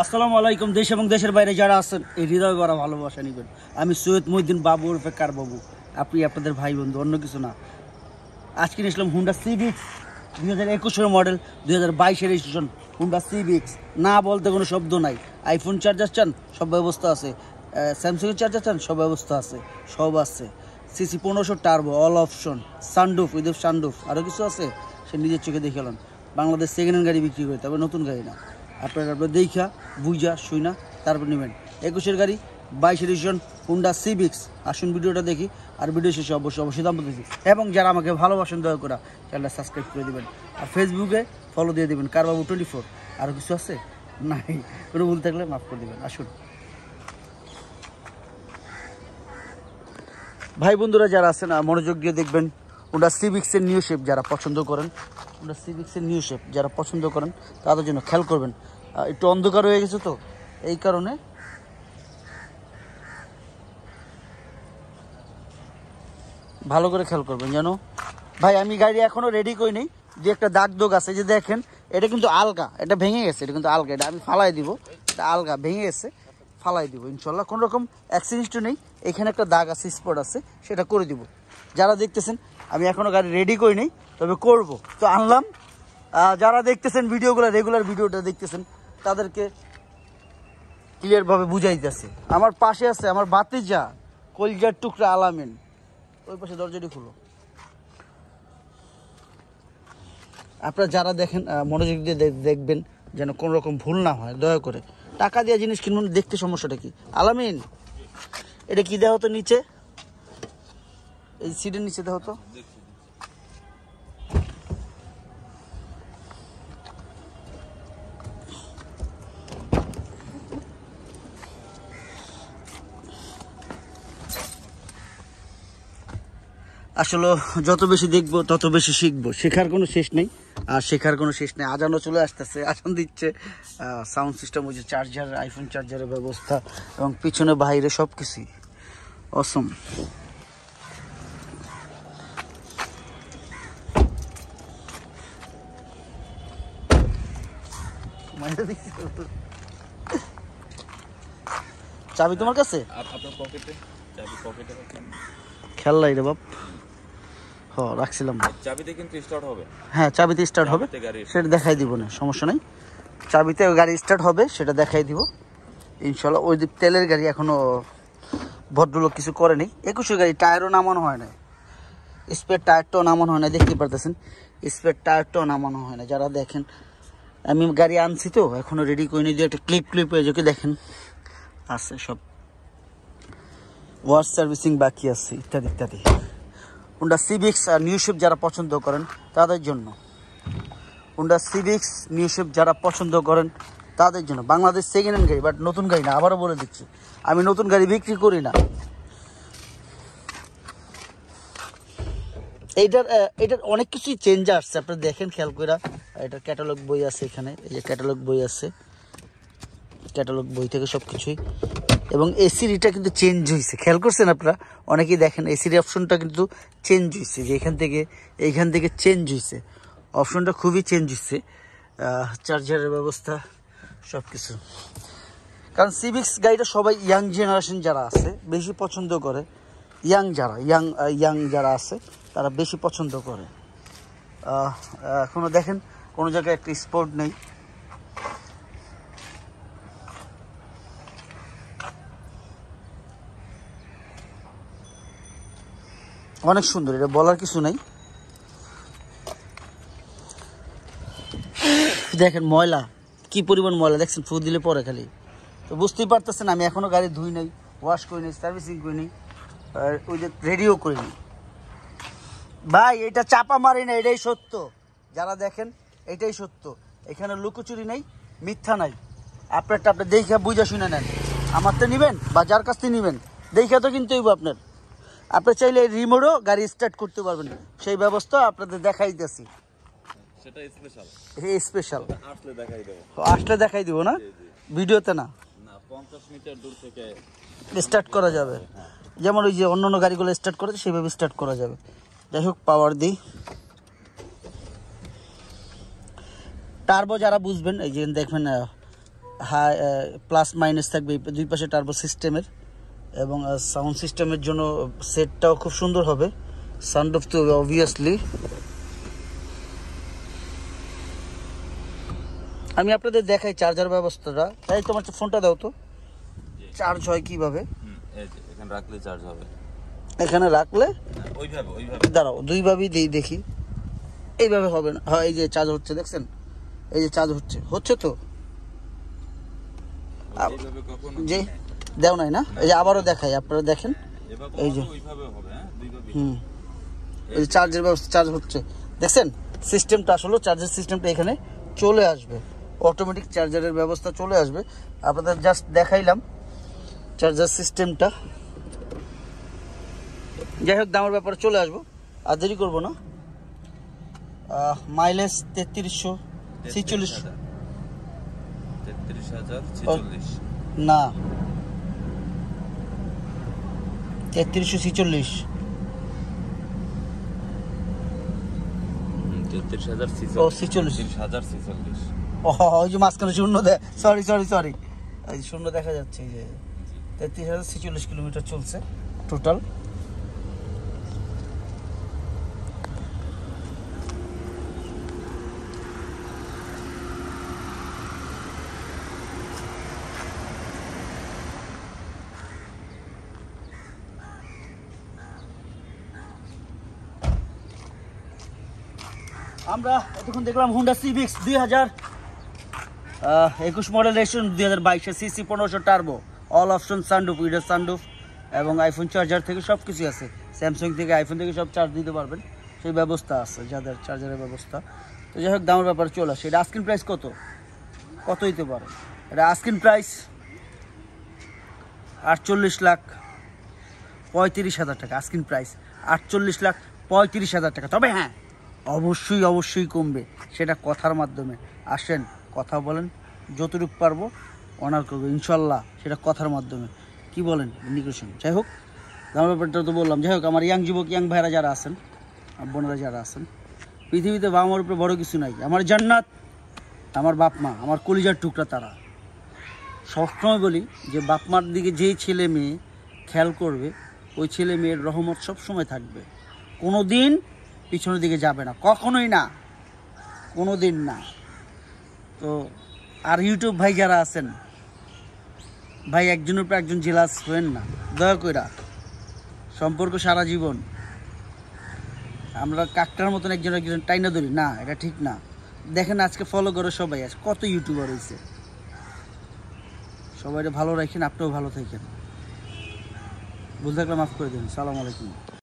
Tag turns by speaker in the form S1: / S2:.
S1: আসসালামু আলাইকুম দেশ এবং দেশের বাইরে যারা আছেন এই হৃদয় করা ভালোবাসা নিবেন আমি সৈয়দ মহিদ্দিন বাবু ওরফে কার বাবু আপনি আপনাদের ভাই বন্ধু অন্য কিছু না আজকে নিয়েছিলাম হুন্ডা সিভিক্স দুই হাজার একুশের মডেল দুই হাজার বাইশের রেজিস্ট্রেশন হুন্ডা সিভিক্স না বলতে কোনো শব্দ নাই আইফোন চার্জার চান সব ব্যবস্থা আছে স্যামসাংয়ের চার্জার চান সব ব্যবস্থা আছে সব আছে সিসি পনেরোশো turbo all option sunroof with sunroof আরও কিছু আছে সে নিজের চোখে দেখে বাংলাদেশ সেকেন্ড হ্যান্ড গাড়ি বিক্রি করে তবে নতুন গাড়ি না আপনারা আপনার দেখা বুঝা শুইনা তারপর নেবেন একুশের গাড়ি বাইশ এডিশন হুন্ডা সিভিক্স আসুন ভিডিওটা দেখি আর ভিডিও শেষে অবশ্যই অবশ্যই দাম দিচ্ছি এবং যারা আমাকে ভালোবাসেন দয়া করা চ্যানেলটা সাবস্ক্রাইব করে দেবেন আর ফেসবুকে ফলো দিয়ে দেবেন বাবু টোয়েন্টি ফোর আরও কিছু আছে নাই কোনো ভুল থাকলে মাফ করে দেবেন আসুন ভাই বন্ধুরা যারা আছেন মনোযোগ দিয়ে দেখবেন ওটা সিভিক্সের নিউ শেপ যারা পছন্দ করেন ওটা সিভিক্সের নিউ শেপ যারা পছন্দ করেন তাদের জন্য খেয়াল করবেন একটু অন্ধকার হয়ে গেছে তো এই কারণে ভালো করে খেয়াল করবেন যেন ভাই আমি গাড়ি এখনও রেডি করি নি যে একটা দাগ দোগ আছে যে দেখেন এটা কিন্তু আলগা এটা ভেঙে গেছে এটা কিন্তু আলগা এটা আমি ফালাই দিব এটা আলগা ভেঙে গেছে ফালাই দিব ইনশাল্লাহ কোনো রকম অ্যাক্সিডেন্ট নেই এখানে একটা দাগ আছে স্পট আছে সেটা করে দিব যারা দেখতেছেন আমি এখনও গাড়ি রেডি করি নি তবে করব তো আনলাম যারা দেখতেছেন ভিডিওগুলো রেগুলার ভিডিওটা দেখতেছেন তাদেরকে ক্লিয়ারভাবে বুঝাইতেছে আমার পাশে আছে আমার বাতিজা কলজার টুকরা আলামিন ওই পাশে দরজাটি খুলো আপনারা যারা দেখেন মনোযোগ দিয়ে দেখবেন যেন কোনো রকম ভুল না হয় দয়া করে টাকা দেওয়া জিনিস কিনবেন দেখতে সমস্যাটা কি আলামিন এটা কি দেওয়া হতো নিচে এই সিটের নিচে দেওয়া হতো আসলে যত বেশি দেখবো তত বেশি শিখবো শেখার কোনো শেষ নেই আর শেখার কোনো শেষ নেই আজানও চলে আসতেছে আজান দিচ্ছে সাউন্ড সিস্টেম ওই যে চার্জার আইফোন চার্জারের ব্যবস্থা এবং পিছনে বাইরে সব কিছুই অসম চাবি তোমার কাছে খেয়াল রে বাপ হ্যাঁ রাখছিলাম চাবিতে কিন্তু স্টার্ট হবে হ্যাঁ চাবিতে স্টার্ট হবে সেটা দেখাই দিব না সমস্যা নাই চাবিতে গাড়ি স্টার্ট হবে সেটা দেখাই দিব ইনশাল্লাহ ওই যে তেলের গাড়ি এখনও ভদ্রলোক কিছু করেনি একুশে গাড়ি টায়ারও নামানো হয় না স্পেয়ার টায়ারটাও নামানো হয় না দেখতে পারতেছেন স্পেয়ার টায়ারটাও নামানো হয় না যারা দেখেন আমি গাড়ি আনছি তো এখনও রেডি করিনি দিয়ে একটা ক্লিপ ক্লিপ হয়ে যাকে দেখেন আছে সব ওয়াশ সার্ভিসিং বাকি আছে ইত্যাদি ইত্যাদি হুন্ডা সিভিক্স আর নিউশেপ যারা পছন্দ করেন তাদের জন্য হুন্ডা সিভিক্স নিউশেপ যারা পছন্দ করেন তাদের জন্য বাংলাদেশ সেকেন্ড হ্যান্ড গাড়ি বাট নতুন গাড়ি না আবারও বলে দিচ্ছি আমি নতুন গাড়ি বিক্রি করি না এইটার এটার অনেক কিছুই চেঞ্জ আসছে আপনি দেখেন খেয়াল করে এটার ক্যাটালগ বই আছে এখানে এই যে ক্যাটালগ বই আছে ক্যাটালগ বই থেকে সব কিছুই এবং এসিরিটা কিন্তু চেঞ্জ হয়েছে খেয়াল করছেন আপনারা অনেকেই দেখেন এসির অপশনটা কিন্তু চেঞ্জ হয়েছে যে এখান থেকে এইখান থেকে চেঞ্জ হয়েছে অপশনটা খুবই চেঞ্জ হয়েছে চার্জারের ব্যবস্থা সব কিছু কারণ সিভিক্স গাড়িটা সবাই ইয়াং জেনারেশন যারা আছে বেশি পছন্দ করে ইয়াং যারা ইয়াং ইয়াং যারা আছে তারা বেশি পছন্দ করে এখনও দেখেন কোনো জায়গায় একটা স্পট নেই অনেক সুন্দর এটা বলার কিছু নাই দেখেন ময়লা কি পরিমাণ ময়লা দেখছেন ফু দিলে পরে খালি তো বুঝতেই পারতেছেন আমি এখনও গাড়ি ধুই নাই ওয়াশ করি নাই সার্ভিসিং করি নাই আর ওই যে রেডিও করি নি ভাই এটা চাপা মারি না এটাই সত্য যারা দেখেন এটাই সত্য এখানে লুকোচুরি নেই মিথ্যা নাই আপনারটা আপনার দেখে বুঝা শুনে নেন আমার তো নেবেন বা যার কাছ থেকে নেবেন দেখে তো কিন্তু আপনার আপনি চাইলে রিমোটও গাড়ি স্টার্ট করতে পারবেন সেই ব্যবস্থা আপনাদের দেখাইতেছি সেটা স্পেশাল স্পেশাল আসলে দেখাই দেব আসলে দেখাই দিব না ভিডিওতে না না 50 মিটার থেকে স্টার্ট করা যাবে হ্যাঁ। যেমন ওই যে অন্য অন্য গাড়িগুলো স্টার্ট করেছে সেভাবে স্টার্ট করা যাবে যাই হোক পাওয়ার দিই টার্বো যারা বুঝবেন এই যে দেখবেন হাই প্লাস মাইনাস থাকবে দুই পাশে টার্বো সিস্টেমের এবং সাউন্ড সিস্টেমের জন্য সেটটাও খুব সুন্দর হবে সাউন্ড অফ তো অবভিয়াসলি আমি আপনাদের দেখাই চার্জার ব্যবস্থাটা তাই তোমার ফোনটা দাও তো চার্জ হয় কিভাবে এখানে রাখলে চার্জ হবে এখানে রাখলে হ্যাঁ, দাঁড়াও দুইভাবেই দিই দেখি এইভাবে হবে না হ্যাঁ এই যে চার্জ হচ্ছে দেখছেন এই যে চার্জ হচ্ছে হচ্ছে তো যে দেও নাই না এই যে আবারও দেখাই আপনারা দেখেন এই যে হ্যাঁ, হুম এই যে চার্জের ব্যবস্থা চার্জ হচ্ছে দেখছেন সিস্টেমটা আসলে চার্জের সিস্টেমটা এখানে চলে আসবে অটোমেটিক চার্জারের ব্যবস্থা চলে আসবে আপনাদের জাস্ট দেখাইলাম চার্জার সিস্টেমটা যাই হোক দামের ব্যাপারে চলে আসবো আর দেরি করবো না মাইলেজ তেত্রিশশো ছিচল্লিশশো না তেত্রিশশো ছিচল্লিশ তেত্রিশ হাজার ও ছিচল্লিশ হাজার ছিচল্লিশ ও ওই যে মাঝখানে শূন্য দে সরি সরি সরি এই শূন্য দেখা যাচ্ছে যে তেত্রিশ হাজার ছিচল্লিশ কিলোমিটার চলছে টোটাল আমরা এতক্ষণ দেখলাম হুন্ডা সিভিক্স দুই হাজার একুশ মডেল রেশন দুই হাজার বাইশে সিসি পনেরোশো টার্বো অল অপশন সানডুফ উইডার সানডুফ এবং আইফোন চার্জার থেকে সব কিছুই আছে স্যামসাং থেকে আইফোন থেকে সব চার্জ দিতে পারবেন সেই ব্যবস্থা আছে যাদের চার্জারের ব্যবস্থা তো যাই হোক দামের ব্যাপারে চলে আসে এটা আস্কিন প্রাইস কত কত হইতে পারে এটা আস্কিন প্রাইস আটচল্লিশ লাখ পঁয়ত্রিশ হাজার টাকা আস্কিন প্রাইস আটচল্লিশ লাখ পঁয়ত্রিশ হাজার টাকা তবে হ্যাঁ অবশ্যই অবশ্যই কমবে সেটা কথার মাধ্যমে আসেন কথা বলেন যতটুকু পারবো অনার করবো ইনশাল্লাহ সেটা কথার মাধ্যমে কি বলেন নিকুশন যাই হোক দামের ব্যাপারটা তো বললাম যাই হোক আমার ইয়াং যুবক ইয়াং ভাইরা যারা আছেন বোনেরা যারা আছেন পৃথিবীতে বাবা মার উপরে বড় কিছু নাই আমার জান্নাত আমার বাপ মা আমার কলিজার টুকরা তারা সবসময় বলি যে বাপ মার দিকে যেই ছেলে মেয়ে খেয়াল করবে ওই ছেলে মেয়ের রহমত সবসময় থাকবে কোনো দিন পিছনের দিকে যাবে না কখনোই না কোনো দিন না তো আর ইউটিউব ভাই যারা আছেন ভাই একজনের পর একজন জেলাস হয়েন না দয়া কইরা সম্পর্ক সারা জীবন আমরা কাকটার মতন একজন একজন টাইনা ধরি না এটা ঠিক না দেখেন আজকে ফলো করো সবাই আজ কত ইউটিউবার হয়েছে সবাই ভালো রাখেন আপনিও ভালো থাকেন ভুল থাকলে মাফ করে দিন সালাম আলাইকুম